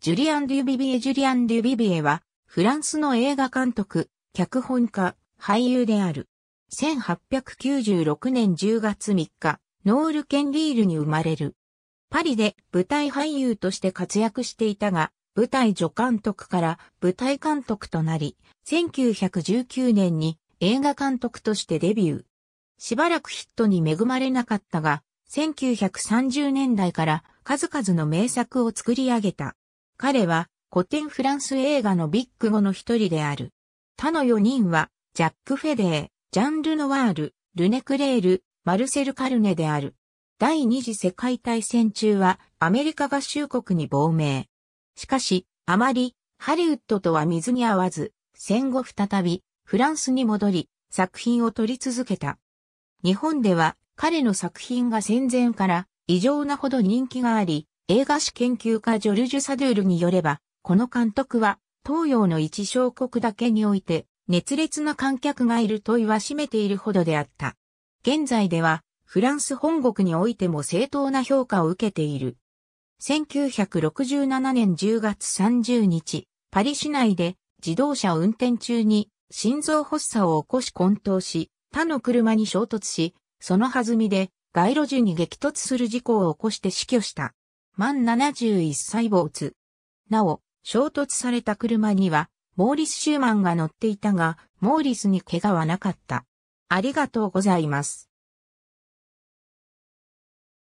ジュリアン・デュビビエ・ジュリアン・デュビビエは、フランスの映画監督、脚本家、俳優である。1896年10月3日、ノール・ケンリールに生まれる。パリで舞台俳優として活躍していたが、舞台助監督から舞台監督となり、1919年に映画監督としてデビュー。しばらくヒットに恵まれなかったが、1930年代から数々の名作を作り上げた。彼は古典フランス映画のビッグ語の一人である。他の4人は、ジャック・フェデー、ジャン・ル・ノワール、ルネ・クレール、マルセル・カルネである。第二次世界大戦中はアメリカ合衆国に亡命。しかし、あまりハリウッドとは水に合わず、戦後再びフランスに戻り作品を撮り続けた。日本では彼の作品が戦前から異常なほど人気があり、映画史研究家ジョルジュ・サドゥールによれば、この監督は、東洋の一小国だけにおいて、熱烈な観客がいると言わしめているほどであった。現在では、フランス本国においても正当な評価を受けている。1967年10月30日、パリ市内で自動車を運転中に心臓発作を起こし混沌し、他の車に衝突し、その弾みで街路樹に激突する事故を起こして死去した。満71歳没。なお、衝突された車には、モーリス・シューマンが乗っていたが、モーリスに怪我はなかった。ありがとうございます。